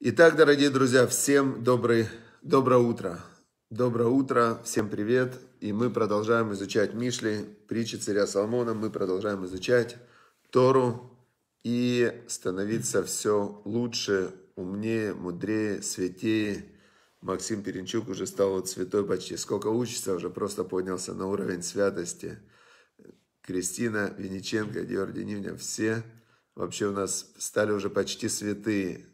Итак, дорогие друзья, всем добрый, доброе утро. Доброе утро, всем привет. И мы продолжаем изучать Мишли, притчи царя Соломона. Мы продолжаем изучать Тору и становиться все лучше, умнее, мудрее, святее. Максим Перенчук уже стал вот святой почти. Сколько учится, уже просто поднялся на уровень святости. Кристина Вениченко, Георгий Нивня, все вообще у нас стали уже почти святые.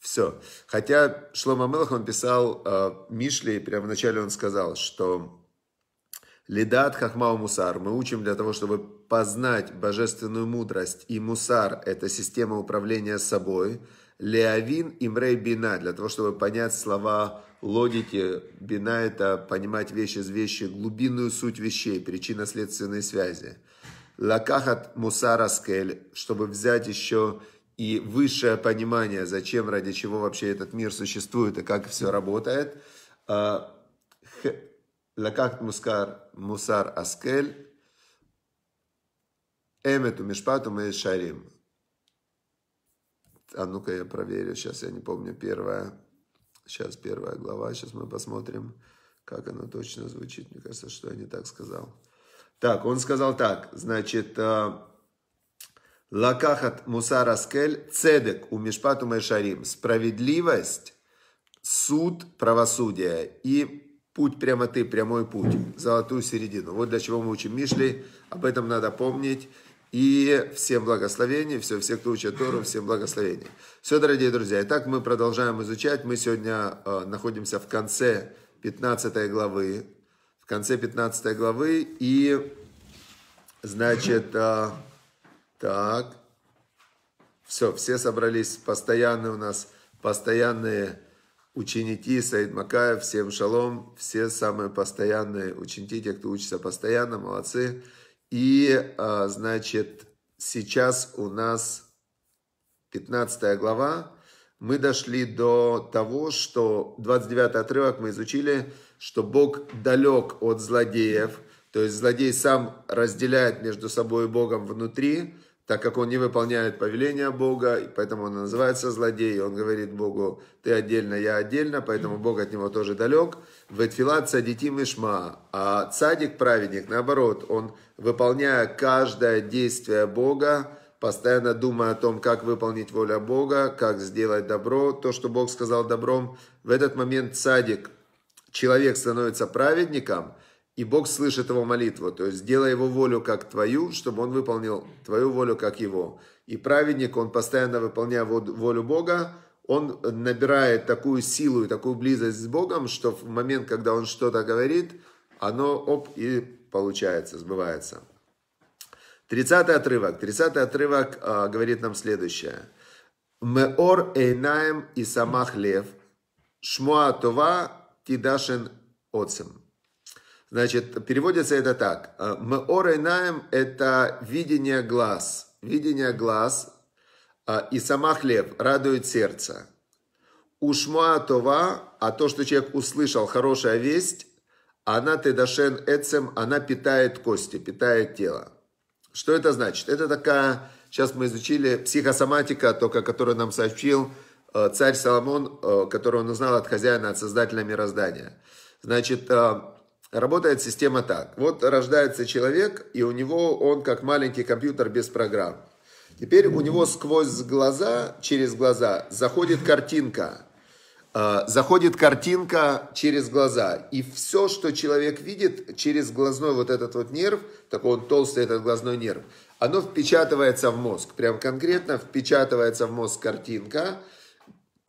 Все. Хотя Шлома Мелах, он писал э, Мишле, прямо вначале он сказал, что Лидат Хахмау Мусар. Мы учим для того, чтобы познать божественную мудрость. И Мусар – это система управления собой. Леавин и мрей Бина. Для того, чтобы понять слова логики. Бина – это понимать вещи из вещи, глубинную суть вещей, причинно-следственные связи. Лакахат Мусара Скель. Чтобы взять еще и высшее понимание, зачем, ради чего вообще этот мир существует и как все работает. А, лакахт мускар мусар аскель эмету мишпату мы шарим. А ну-ка я проверю, сейчас я не помню первая. Сейчас первая глава, сейчас мы посмотрим, как она точно звучит. Мне кажется, что я не так сказал. Так, он сказал так, значит, а, Лакахат Муса Раскель, Цедек у Мишпату Майшарим, справедливость, суд, правосудие и путь прямоты, прямой путь, золотую середину. Вот для чего мы учим Мишли, об этом надо помнить. И всем благословений, все, все, кто учит Тору, всем благословений. Все, дорогие друзья, итак, мы продолжаем изучать. Мы сегодня э, находимся в конце 15 главы. В конце 15 главы и, значит... Э, так. Все, все собрались. Постоянные у нас, постоянные ученики. Саид Макаев, всем шалом. Все самые постоянные ученики, те, кто учится постоянно, молодцы. И, а, значит, сейчас у нас 15 глава. Мы дошли до того, что 29 отрывок мы изучили, что Бог далек от злодеев. То есть злодей сам разделяет между собой и Богом внутри – так как он не выполняет повеления Бога, поэтому он называется злодей, он говорит Богу, ты отдельно, я отдельно, поэтому Бог от него тоже далек. Ветфилат садитим ишма, а цадик, праведник, наоборот, он, выполняя каждое действие Бога, постоянно думая о том, как выполнить воля Бога, как сделать добро, то, что Бог сказал добром. В этот момент цадик, человек становится праведником – и Бог слышит его молитву, то есть делай его волю как твою, чтобы он выполнил твою волю как его. И праведник, он постоянно выполняя волю Бога, он набирает такую силу и такую близость с Богом, что в момент, когда он что-то говорит, оно оп и получается, сбывается. Тридцатый отрывок. Тридцатый отрывок а, говорит нам следующее. Меор эйнаем и самах лев, шмуа това тидашен отцем. Значит, переводится это так. Э, мы Мэорейнаем – это видение глаз. Видение глаз э, и сама хлеб радует сердце. Ушмуа това, а то, что человек услышал, хорошая весть, она тедашен эцем, она питает кости, питает тело. Что это значит? Это такая, сейчас мы изучили психосоматика, только которую нам сообщил э, царь Соломон, которого он узнал от хозяина, от создателя мироздания. Значит, Работает система так. Вот рождается человек, и у него он как маленький компьютер без программ. Теперь у него сквозь глаза, через глаза, заходит картинка. Э, заходит картинка через глаза. И все, что человек видит через глазной вот этот вот нерв, такой он толстый этот глазной нерв, оно впечатывается в мозг. Прям конкретно впечатывается в мозг картинка –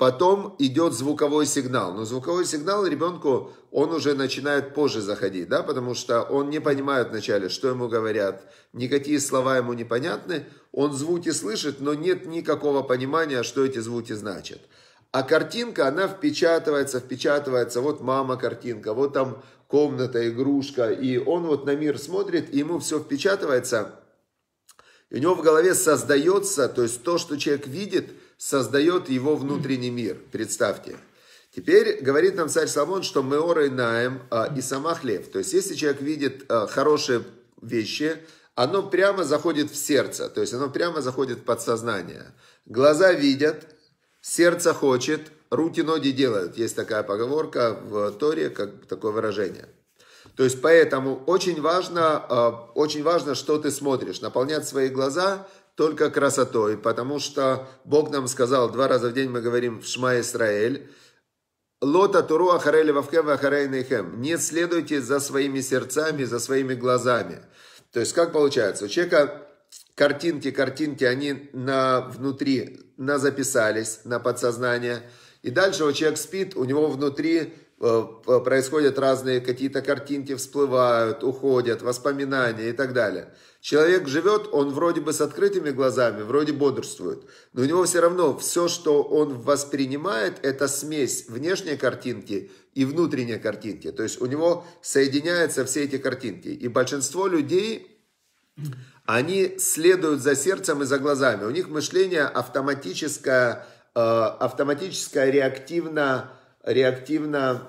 Потом идет звуковой сигнал. Но звуковой сигнал ребенку, он уже начинает позже заходить, да, потому что он не понимает вначале, что ему говорят. Никакие слова ему непонятны. Он звуки слышит, но нет никакого понимания, что эти звуки значат. А картинка, она впечатывается, впечатывается. Вот мама картинка, вот там комната, игрушка. И он вот на мир смотрит, и ему все впечатывается. И у него в голове создается, то есть то, что человек видит – создает его внутренний мир. Представьте. Теперь говорит нам царь Соломон, что мы орой наем а, и самах лев. То есть, если человек видит а, хорошие вещи, оно прямо заходит в сердце, то есть оно прямо заходит в подсознание. Глаза видят, сердце хочет, руки ноги делают. Есть такая поговорка в Торе, как такое выражение. То есть поэтому очень важно, а, очень важно, что ты смотришь, наполнять свои глаза – только красотой, потому что Бог нам сказал, два раза в день мы говорим в Шма Исраэль, Лота Туру Ахарели Вавхем Ахарей Нейхем. Не следуйте за своими сердцами, за своими глазами. То есть, как получается, у человека картинки, картинки, они на, внутри на записались, на подсознание. И дальше у человека спит, у него внутри Э, э, происходят разные какие-то картинки, всплывают, уходят, воспоминания и так далее. Человек живет, он вроде бы с открытыми глазами, вроде бодрствует, но у него все равно все, что он воспринимает, это смесь внешней картинки и внутренней картинки. То есть у него соединяются все эти картинки. И большинство людей, они следуют за сердцем и за глазами. У них мышление автоматическое, э, автоматическое, реактивно реактивно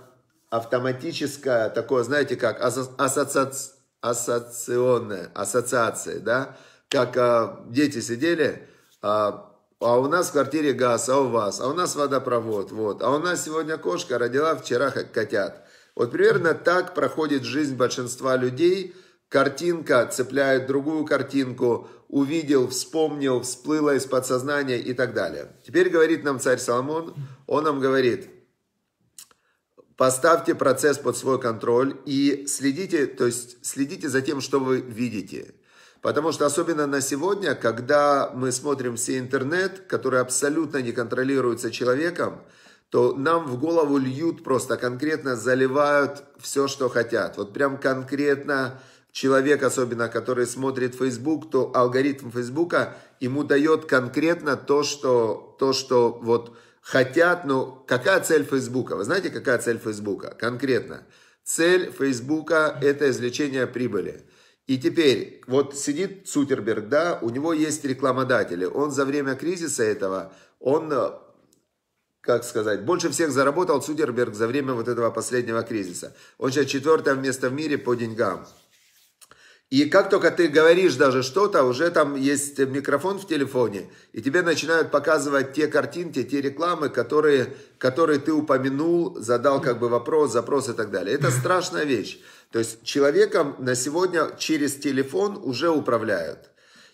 автоматическое, такое, знаете, как ассоци... ассоциационная, ассоциация, да, как а, дети сидели, а, а у нас в квартире газ, а у вас, а у нас водопровод, вот, а у нас сегодня кошка родила вчера котят. Вот примерно так проходит жизнь большинства людей. Картинка цепляет другую картинку, увидел, вспомнил, всплыла из подсознания и так далее. Теперь говорит нам царь Соломон, он нам говорит – Поставьте процесс под свой контроль и следите, то есть следите за тем, что вы видите. Потому что особенно на сегодня, когда мы смотрим все интернет, который абсолютно не контролируется человеком, то нам в голову льют просто конкретно, заливают все, что хотят. Вот прям конкретно человек, особенно который смотрит Facebook, то алгоритм Фейсбука ему дает конкретно то, что, то, что вот хотят, ну, какая цель Фейсбука? Вы знаете, какая цель Фейсбука? Конкретно. Цель Фейсбука – это извлечение прибыли. И теперь, вот сидит Цутерберг, да, у него есть рекламодатели. Он за время кризиса этого, он, э, как сказать, больше всех заработал Цутерберг за время вот этого последнего кризиса. Он сейчас четвертое место в мире по деньгам. И как только ты говоришь даже что-то, уже там есть микрофон в телефоне, и тебе начинают показывать те картинки, те рекламы, которые, которые ты упомянул, задал как бы вопрос, запрос и так далее. Это страшная вещь. То есть человеком на сегодня через телефон уже управляют.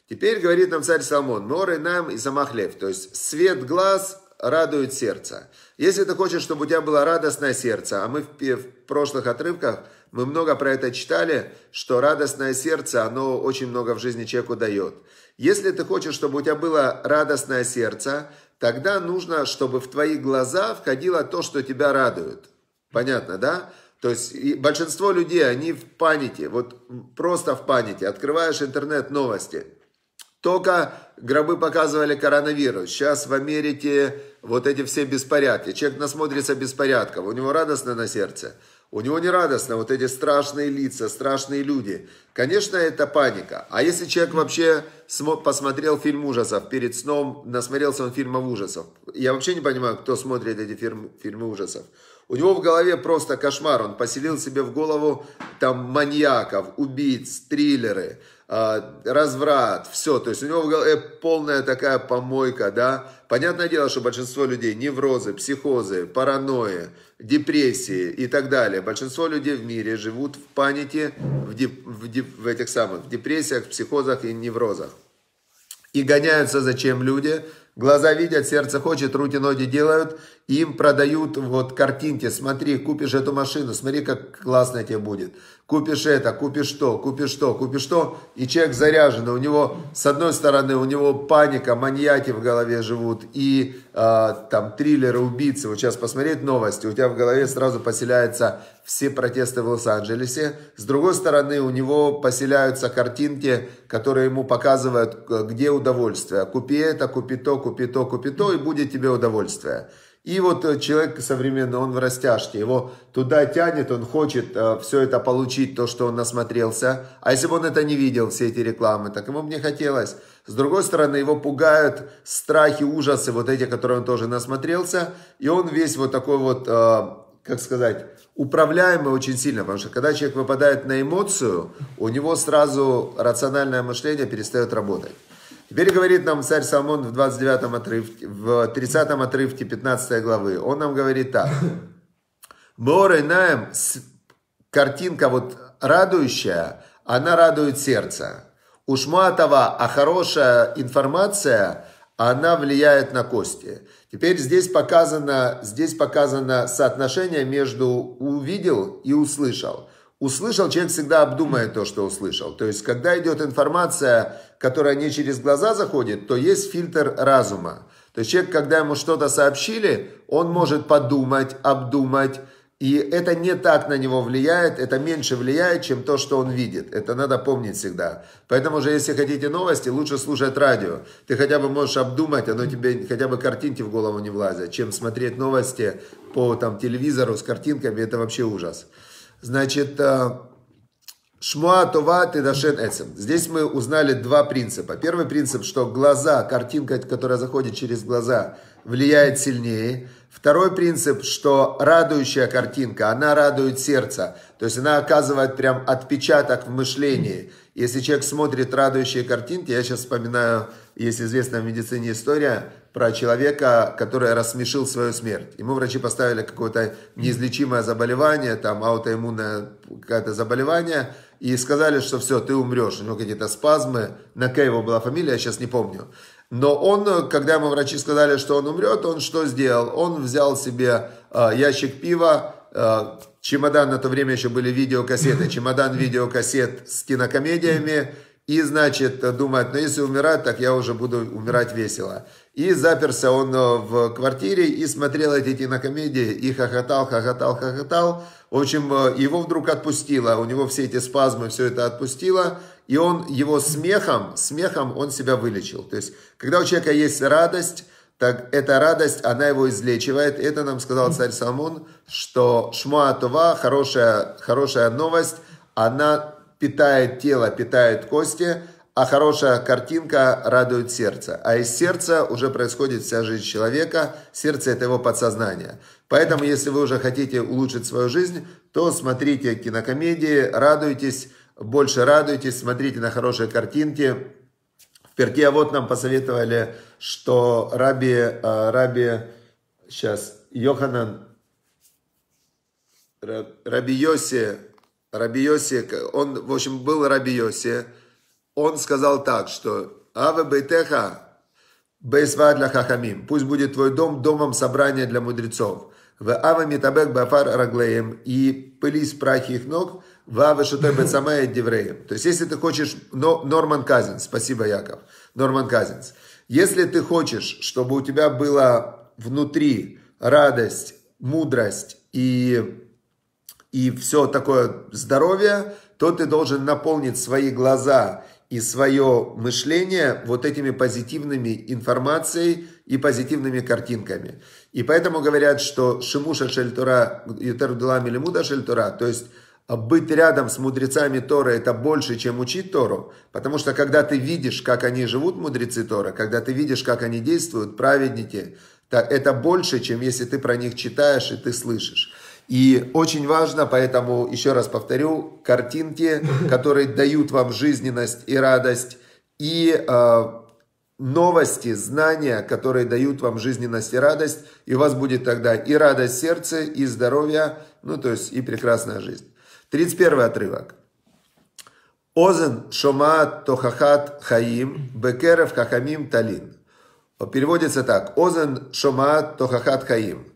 Теперь говорит нам царь Соломон, "Норы нам и замахлев, то есть свет глаз радует сердце. Если ты хочешь, чтобы у тебя было радостное сердце, а мы в, в прошлых отрывках – мы много про это читали, что радостное сердце, оно очень много в жизни человеку дает. Если ты хочешь, чтобы у тебя было радостное сердце, тогда нужно, чтобы в твои глаза входило то, что тебя радует. Понятно, да? То есть большинство людей, они в панике, вот просто в панике. Открываешь интернет-новости. Только гробы показывали коронавирус. Сейчас в Америке вот эти все беспорядки. Человек насмотрится беспорядков, у него радостно на сердце. У него не радостно, вот эти страшные лица, страшные люди. Конечно, это паника. А если человек вообще посмотрел фильм ужасов перед сном, насмотрелся он фильмов ужасов. Я вообще не понимаю, кто смотрит эти фильм, фильмы ужасов. У него в голове просто кошмар. Он поселил себе в голову там маньяков, убийц, триллеры. А, разврат, все, то есть у него в голове полная такая помойка, да. Понятное дело, что большинство людей неврозы, психозы, паранойи, депрессии и так далее. Большинство людей в мире живут в панике, в, деп, в, деп, в этих самых, в депрессиях, психозах и неврозах. И гоняются зачем люди? Глаза видят, сердце хочет, руки, ноги делают им продают вот картинки, смотри, купишь эту машину, смотри, как классно тебе будет. Купишь это, купишь то, купишь то, купишь то. И человек заряжен, у него, с одной стороны, у него паника, маньяки в голове живут, и э, там триллеры, убийцы. Вот сейчас посмотреть новости, у тебя в голове сразу поселяются все протесты в Лос-Анджелесе. С другой стороны, у него поселяются картинки, которые ему показывают, э, где удовольствие. Купи это, купи то, купи то, купи то, и будет тебе удовольствие. И вот э, человек современный, он в растяжке, его туда тянет, он хочет э, все это получить, то, что он насмотрелся. А если бы он это не видел, все эти рекламы, так ему бы не хотелось. С другой стороны, его пугают страхи, ужасы, вот эти, которые он тоже насмотрелся. И он весь вот такой вот, э, как сказать, управляемый очень сильно. Потому что когда человек выпадает на эмоцию, у него сразу рациональное мышление перестает работать. Теперь говорит нам царь Соломон в 29 отрывке, в 30 отрывке 15 главы. Он нам говорит так. Моры наем, картинка вот радующая, она радует сердце. Ушматова, а хорошая информация, она влияет на кости. Теперь здесь показано, здесь показано соотношение между увидел и услышал. Услышал, человек всегда обдумает то, что услышал. То есть, когда идет информация, которая не через глаза заходит, то есть фильтр разума. То есть, человек, когда ему что-то сообщили, он может подумать, обдумать, и это не так на него влияет, это меньше влияет, чем то, что он видит. Это надо помнить всегда. Поэтому же, если хотите новости, лучше слушать радио. Ты хотя бы можешь обдумать, оно тебе хотя бы картинки в голову не влазят, чем смотреть новости по там, телевизору с картинками. Это вообще ужас. Значит, э, Шмуа Това Тедашен Эцем. Здесь мы узнали два принципа. Первый принцип, что глаза, картинка, которая заходит через глаза, влияет сильнее. Второй принцип, что радующая картинка, она радует сердце. То есть она оказывает прям отпечаток в мышлении. Если человек смотрит радующие картинки, я сейчас вспоминаю, есть известная в медицине история, про человека, который рассмешил свою смерть. Ему врачи поставили какое-то неизлечимое заболевание, там аутоиммунное какое-то заболевание, и сказали, что все, ты умрешь. У него какие-то спазмы. На К его была фамилия, я сейчас не помню. Но он, когда ему врачи сказали, что он умрет, он что сделал? Он взял себе э, ящик пива, э, чемодан, на то время еще были видеокассеты, чемодан видеокассет с кинокомедиями, и, значит, думает, ну если умирать, так я уже буду умирать весело. И заперся он э, в квартире и смотрел эти кинокомедии, и хохотал, хохотал, хохотал. В общем, э, его вдруг отпустило, у него все эти спазмы, все это отпустило. И он его смехом, смехом он себя вылечил. То есть, когда у человека есть радость, так эта радость, она его излечивает. Это нам сказал царь Салмон, что шмуатова, хорошая, хорошая новость, она питает тело, питает кости, а хорошая картинка радует сердце. А из сердца уже происходит вся жизнь человека. Сердце – это его подсознание. Поэтому, если вы уже хотите улучшить свою жизнь, то смотрите кинокомедии, радуйтесь, больше радуйтесь, смотрите на хорошие картинки. В Перке а вот нам посоветовали, что Раби, а, Раби, сейчас, Йоханан, Раби Йоси Рабиосе, он, в общем, был Рабиосе, он сказал так, что «Аве бейтеха бейсва хахамим» «Пусть будет твой дом домом собрания для мудрецов». «В аве митабек бафар раглеем» «И пылись прахи их ног» «В аве шутой бецамая девреем». То есть, если ты хочешь... Но, Норман Казинс, спасибо, Яков. Норман Казинс. Если ты хочешь, чтобы у тебя была внутри радость, мудрость и и все такое здоровье, то ты должен наполнить свои глаза и свое мышление вот этими позитивными информацией и позитивными картинками. И поэтому говорят, что Шимуша Шельтура, Ютердула Милимуда Шельтура, то есть а, быть рядом с мудрецами Тора это больше, чем учить Тору, потому что когда ты видишь, как они живут, мудрецы Тора, когда ты видишь, как они действуют, праведники, это больше, чем если ты про них читаешь и ты слышишь. И очень важно, поэтому еще раз повторю, картинки, которые дают вам жизненность и радость, и э, новости, знания, которые дают вам жизненность и радость, и у вас будет тогда и радость сердца, и здоровье, ну то есть и прекрасная жизнь. 31 отрывок. Озен шомаат тохахат хаим, бекеров хахамим талин. Переводится так. Озен шомаат тохахат хаим.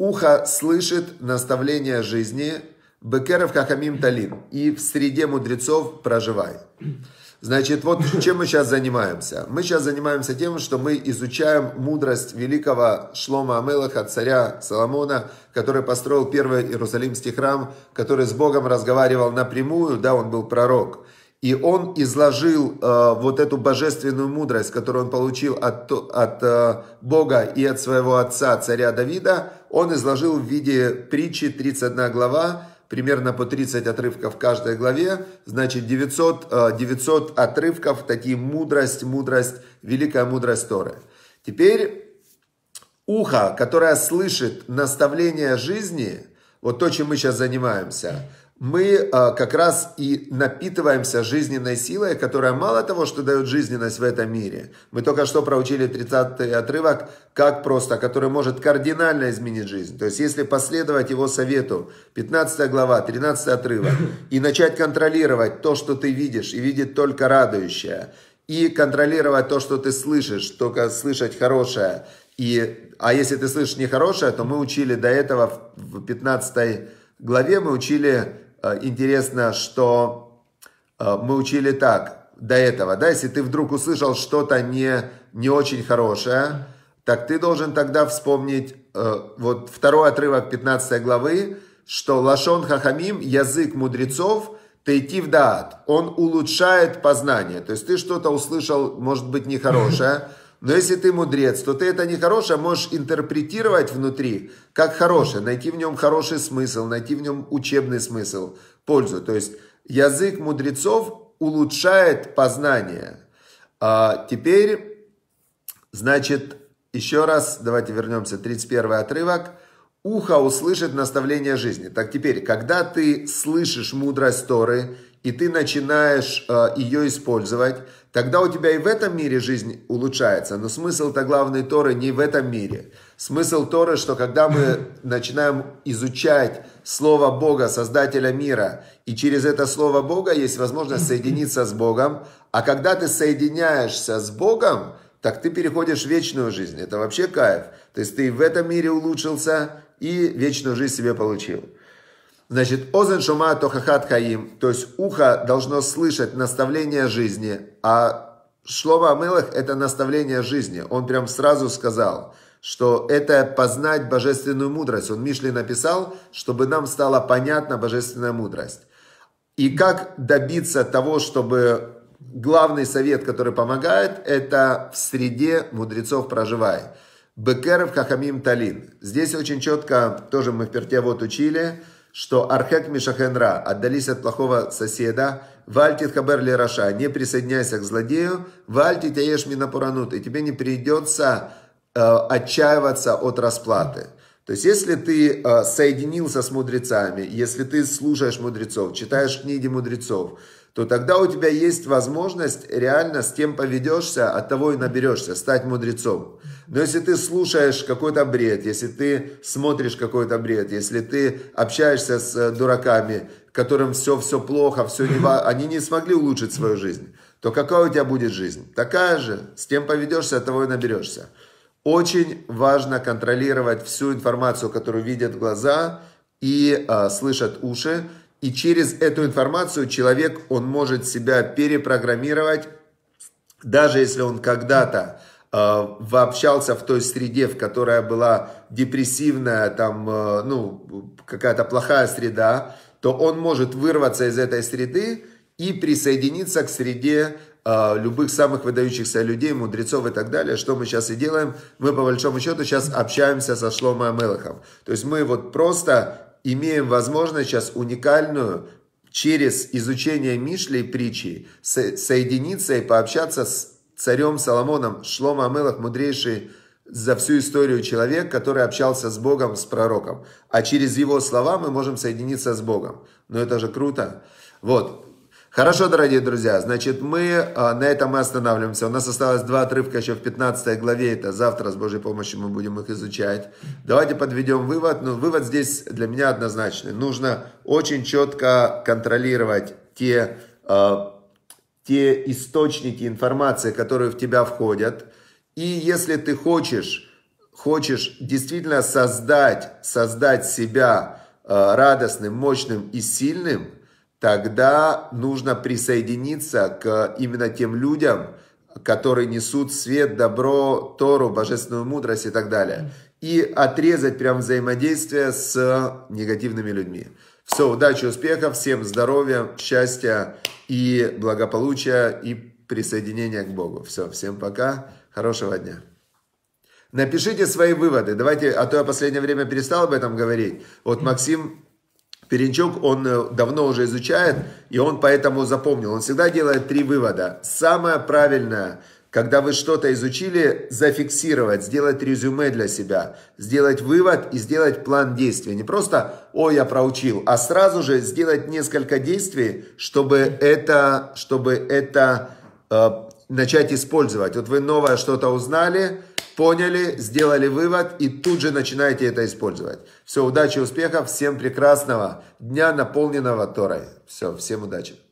Ухо слышит наставление жизни, Бекеров Хахамим Талим, и в среде мудрецов проживай. Значит, вот чем мы сейчас занимаемся? Мы сейчас занимаемся тем, что мы изучаем мудрость великого Шлома Амелаха, царя Соломона, который построил первый Иерусалимский храм, который с Богом разговаривал напрямую, да, он был пророк – и он изложил э, вот эту божественную мудрость, которую он получил от, от э, Бога и от своего отца, царя Давида, он изложил в виде притчи 31 глава, примерно по 30 отрывков в каждой главе, значит 900, э, 900 отрывков, такие мудрость, мудрость, великая мудрость Торы. Теперь ухо, которое слышит наставление жизни, вот то, чем мы сейчас занимаемся – мы а, как раз и напитываемся жизненной силой, которая мало того, что дает жизненность в этом мире. Мы только что проучили 30-й отрывок, как просто, который может кардинально изменить жизнь. То есть, если последовать его совету, 15 глава, 13 отрывок, и начать контролировать то, что ты видишь, и видит только радующее, и контролировать то, что ты слышишь, только слышать хорошее. И, а если ты слышишь нехорошее, то мы учили до этого в 15 главе, мы учили Э, интересно, что э, мы учили так до этого, да, если ты вдруг услышал что-то не, не очень хорошее, так ты должен тогда вспомнить э, вот второй отрывок 15 главы, что Лашон Хахамим, язык мудрецов, Тейти в даат, он улучшает познание. То есть ты что-то услышал, может быть, нехорошее, Но если ты мудрец, то ты это нехорошее можешь интерпретировать внутри как хорошее, найти в нем хороший смысл, найти в нем учебный смысл, пользу. То есть язык мудрецов улучшает познание. А теперь, значит, еще раз, давайте вернемся, 31 отрывок. «Ухо услышит наставление жизни». Так теперь, когда ты слышишь мудрость Торы – и ты начинаешь э, ее использовать, тогда у тебя и в этом мире жизнь улучшается. Но смысл-то главной Торы не в этом мире. Смысл Торы, что когда мы начинаем изучать Слово Бога, Создателя мира, и через это Слово Бога есть возможность соединиться с Богом, а когда ты соединяешься с Богом, так ты переходишь в вечную жизнь. Это вообще кайф. То есть ты в этом мире улучшился и вечную жизнь себе получил. Значит, озен шума тохахат хаим, то есть ухо должно слышать наставление жизни, а слово амылах это наставление жизни. Он прям сразу сказал, что это познать божественную мудрость. Он Мишли написал, чтобы нам стала понятна божественная мудрость. И как добиться того, чтобы главный совет, который помогает, это в среде мудрецов проживай. Бекеров Хахамим Талин. Здесь очень четко, тоже мы в перте вот учили, что Архек Мишахенра, отдались от плохого соседа, Вальтит Хаберли Раша, не присоединяйся к злодею, Вальтит Аеш Минапуранут, и тебе не придется э, отчаиваться от расплаты. То есть, если ты э, соединился с мудрецами, если ты слушаешь мудрецов, читаешь книги мудрецов, то тогда у тебя есть возможность реально с кем поведешься, от того и наберешься, стать мудрецом. Но если ты слушаешь какой-то бред, если ты смотришь какой-то бред, если ты общаешься с э, дураками, которым все-все плохо, все не... они не смогли улучшить свою жизнь, то какая у тебя будет жизнь? Такая же, с кем поведешься, от того и наберешься. Очень важно контролировать всю информацию, которую видят глаза и э, слышат уши, и через эту информацию человек, он может себя перепрограммировать, даже если он когда-то э, общался в той среде, в которой была депрессивная, там, э, ну, какая-то плохая среда, то он может вырваться из этой среды и присоединиться к среде э, любых самых выдающихся людей, мудрецов и так далее, что мы сейчас и делаем. Мы, по большому счету, сейчас общаемся со Шломо Амелахом. То есть мы вот просто имеем возможность сейчас уникальную через изучение Мишлей притчи со соединиться и пообщаться с царем Соломоном Шлома Амелах, мудрейший за всю историю человек, который общался с Богом, с пророком. А через его слова мы можем соединиться с Богом. Но это же круто. Вот, Хорошо, дорогие друзья, значит, мы а, на этом мы останавливаемся. У нас осталось два отрывка еще в 15 главе, это завтра с Божьей помощью мы будем их изучать. Давайте подведем вывод, но ну, вывод здесь для меня однозначный. Нужно очень четко контролировать те, а, те источники информации, которые в тебя входят. И если ты хочешь, хочешь действительно создать, создать себя а, радостным, мощным и сильным – тогда нужно присоединиться к именно тем людям, которые несут свет, добро, Тору, божественную мудрость и так далее. И отрезать прям взаимодействие с негативными людьми. Все, удачи, успехов, всем здоровья, счастья и благополучия и присоединения к Богу. Все, всем пока, хорошего дня. Напишите свои выводы. Давайте, а то я последнее время перестал об этом говорить. Вот Максим Перенчук, он э, давно уже изучает, и он поэтому запомнил. Он всегда делает три вывода. Самое правильное, когда вы что-то изучили, зафиксировать, сделать резюме для себя, сделать вывод и сделать план действий. Не просто «О, я проучил», а сразу же сделать несколько действий, чтобы это, чтобы это э, начать использовать. Вот вы новое что-то узнали – поняли, сделали вывод и тут же начинаете это использовать. Все, удачи, успехов, всем прекрасного дня, наполненного Торой. Все, всем удачи.